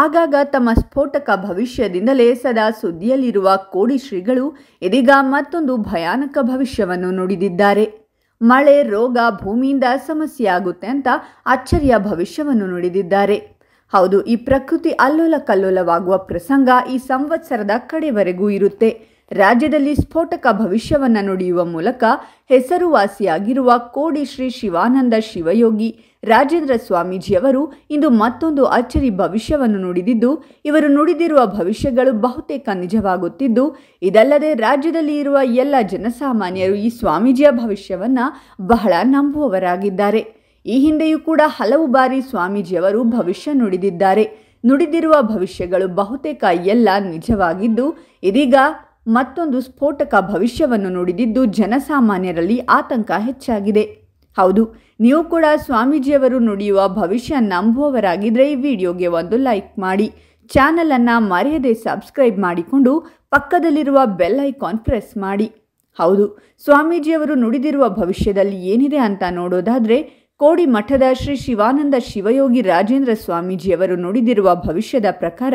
ಆಗಾಗ ತಮ್ಮ ಸ್ಫೋಟಕ ಭವಿಷ್ಯದಿಂದಲೇ ಸದಾ ಸುದ್ದಿಯಲ್ಲಿರುವ ಕೋಡಿ ಶ್ರೀಗಳು ಇದೀಗ ಮತ್ತೊಂದು ಭಯಾನಕ ಭವಿಷ್ಯವನ್ನು ನುಡಿದಿದ್ದಾರೆ ಮಳೆ ರೋಗ ಭೂಮಿಯಿಂದ ಸಮಸ್ಯೆ ಆಗುತ್ತೆ ಅಂತ ಅಚ್ಚರಿಯ ಭವಿಷ್ಯವನ್ನು ನುಡಿದಿದ್ದಾರೆ ಹೌದು ಈ ಪ್ರಕೃತಿ ಅಲ್ಲೋಲ ಕಲ್ಲೋಲವಾಗುವ ಪ್ರಸಂಗ ಈ ಸಂವತ್ಸರದ ಕಡೆವರೆಗೂ ಇರುತ್ತೆ ರಾಜ್ಯದಲ್ಲಿ ಸ್ಫೋಟಕ ಭವಿಷ್ಯವನ್ನು ನುಡಿಯುವ ಮೂಲಕ ಹೆಸರುವಾಸಿಯಾಗಿರುವ ಕೋಡಿ ಶ್ರೀ ಶಿವಾನಂದ ಶಿವಯೋಗಿ ರಾಜೇಂದ್ರ ಸ್ವಾಮೀಜಿಯವರು ಇಂದು ಮತ್ತೊಂದು ಅಚ್ಚರಿ ಭವಿಷ್ಯವನ್ನು ನುಡಿದಿದ್ದು ಇವರು ನುಡಿದಿರುವ ಭವಿಷ್ಯಗಳು ಬಹುತೇಕ ನಿಜವಾಗುತ್ತಿದ್ದು ಇದಲ್ಲದೆ ರಾಜ್ಯದಲ್ಲಿ ಇರುವ ಎಲ್ಲ ಜನಸಾಮಾನ್ಯರು ಈ ಸ್ವಾಮೀಜಿಯ ಭವಿಷ್ಯವನ್ನು ಬಹಳ ನಂಬುವವರಾಗಿದ್ದಾರೆ ಈ ಹಿಂದೆಯೂ ಕೂಡ ಹಲವು ಬಾರಿ ಸ್ವಾಮೀಜಿಯವರು ಭವಿಷ್ಯ ನುಡಿದಿದ್ದಾರೆ ನುಡಿದಿರುವ ಭವಿಷ್ಯಗಳು ಬಹುತೇಕ ಎಲ್ಲ ನಿಜವಾಗಿದ್ದು ಇದೀಗ ಮತ್ತೊಂದು ಸ್ಫೋಟಕ ಭವಿಷ್ಯವನ್ನು ನುಡಿದಿದ್ದು ಜನಸಾಮಾನ್ಯರಲ್ಲಿ ಆತಂಕ ಹೆಚ್ಚಾಗಿದೆ ಹೌದು ನೀವು ಕೂಡ ಸ್ವಾಮೀಜಿಯವರು ನುಡಿಯುವ ಭವಿಷ್ಯ ನಂಬುವವರಾಗಿದ್ದರೆ ಈ ವಿಡಿಯೋಗೆ ಒಂದು ಲೈಕ್ ಮಾಡಿ ಚಾನಲನ್ನು ಮರೆಯದೆ ಸಬ್ಸ್ಕ್ರೈಬ್ ಮಾಡಿಕೊಂಡು ಪಕ್ಕದಲ್ಲಿರುವ ಬೆಲ್ ಐಕಾನ್ ಪ್ರೆಸ್ ಮಾಡಿ ಹೌದು ಸ್ವಾಮೀಜಿಯವರು ನುಡಿದಿರುವ ಭವಿಷ್ಯದಲ್ಲಿ ಏನಿದೆ ಅಂತ ನೋಡೋದಾದರೆ ಕೋಡಿ ಮಠದ ಶ್ರೀ ಶಿವಾನಂದ ಶಿವಯೋಗಿ ರಾಜೇಂದ್ರ ಸ್ವಾಮೀಜಿಯವರು ನುಡಿದಿರುವ ಭವಿಷ್ಯದ ಪ್ರಕಾರ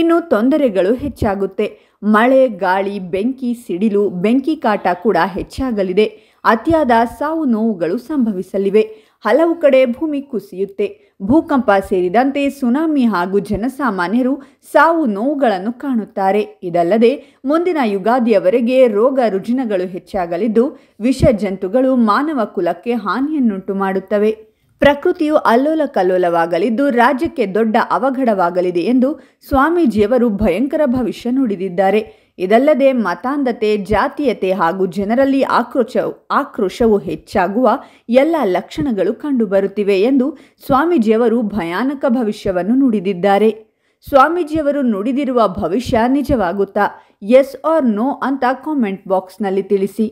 ಇನ್ನು ತೊಂದರೆಗಳು ಹೆಚ್ಚಾಗುತ್ತೆ ಮಳೆ ಗಾಳಿ ಬೆಂಕಿ ಸಿಡಿಲು ಬೆಂಕಿ ಕಾಟ ಕೂಡ ಹೆಚ್ಚಾಗಲಿದೆ ಅತಿಯಾದ ಸಾವು ನೋವುಗಳು ಸಂಭವಿಸಲಿವೆ ಹಲವು ಕಡೆ ಭೂಮಿ ಕುಸಿಯುತ್ತೆ ಭೂಕಂಪ ಸೇರಿದಂತೆ ಸುನಾಮಿ ಹಾಗೂ ಜನಸಾಮಾನ್ಯರು ಸಾವು ನೋವುಗಳನ್ನು ಕಾಣುತ್ತಾರೆ ಇದಲ್ಲದೆ ಮುಂದಿನ ಯುಗಾದಿಯವರೆಗೆ ರೋಗ ರುಜಿನಗಳು ಹೆಚ್ಚಾಗಲಿದ್ದು ವಿಷ ಜಂತುಗಳು ಮಾನವ ಕುಲಕ್ಕೆ ಹಾನಿಯನ್ನುಂಟು ಮಾಡುತ್ತವೆ ಪ್ರಕೃತಿಯು ಅಲ್ಲೋಲ ಕಲ್ಲೋಲವಾಗಲಿದ್ದು ರಾಜ್ಯಕ್ಕೆ ದೊಡ್ಡ ಅವಘಡವಾಗಲಿದೆ ಎಂದು ಸ್ವಾಮೀಜಿಯವರು ಭಯಂಕರ ಭವಿಷ್ಯ ನುಡಿದಿದ್ದಾರೆ ಇದಲ್ಲದೆ ಮತಾಂಧತೆ ಜಾತೀಯತೆ ಹಾಗೂ ಜನರಲ್ಲಿ ಆಕ್ರೋಶ ಆಕ್ರೋಶವು ಹೆಚ್ಚಾಗುವ ಎಲ್ಲ ಲಕ್ಷಣಗಳು ಕಂಡುಬರುತ್ತಿವೆ ಎಂದು ಸ್ವಾಮೀಜಿಯವರು ಭಯಾನಕ ಭವಿಷ್ಯವನ್ನು ನುಡಿದಿದ್ದಾರೆ ಸ್ವಾಮೀಜಿಯವರು ನುಡಿದಿರುವ ಭವಿಷ್ಯ ನಿಜವಾಗುತ್ತಾ ಎಸ್ ಆರ್ ನೋ ಅಂತ ಕಾಮೆಂಟ್ ಬಾಕ್ಸ್ನಲ್ಲಿ ತಿಳಿಸಿ